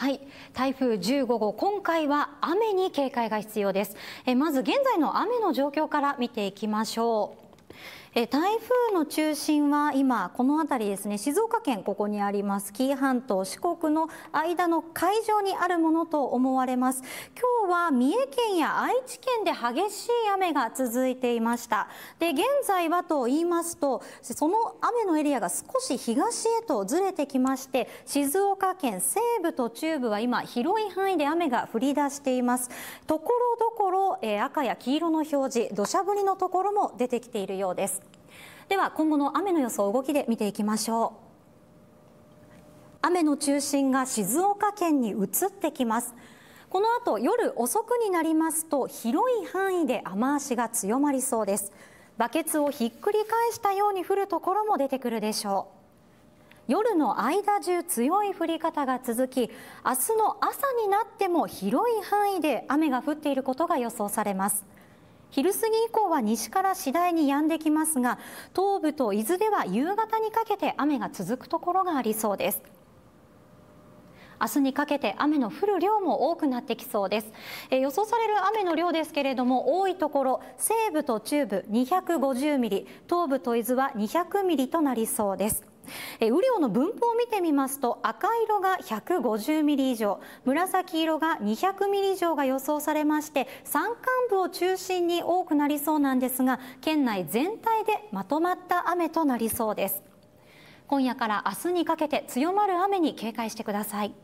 はい台風15号今回は雨に警戒が必要ですえまず現在の雨の状況から見ていきましょうえ台風の中心は今この辺りですね静岡県ここにあります紀伊半島四国の間の海上にあるものと思われます今日は三重県や愛知県で激しい雨が続いていましたで現在はと言いますとその雨のエリアが少し東へとずれてきまして静岡県西部と中部は今広い範囲で雨が降り出していますところどころ、え赤や黄色の表示土砂降りのところも出てきているようですでは今後の雨の予想動きで見ていきましょう雨の中心が静岡県に移ってきますこの後夜遅くになりますと広い範囲で雨足が強まりそうですバケツをひっくり返したように降るところも出てくるでしょう夜の間中強い降り方が続き明日の朝になっても広い範囲で雨が降っていることが予想されます昼過ぎ以降は西から次第に止んできますが東部と伊豆では夕方にかけて雨が続くところがありそうです明日にかけて雨の降る量も多くなってきそうです、えー、予想される雨の量ですけれども多いところ西部と中部250ミリ東部と伊豆は200ミリとなりそうですえ雨量の分布を見てみますと赤色が150ミリ以上紫色が200ミリ以上が予想されまして山間部を中心に多くなりそうなんですが県内全体でまとまった雨となりそうです今夜から明日にかけて強まる雨に警戒してください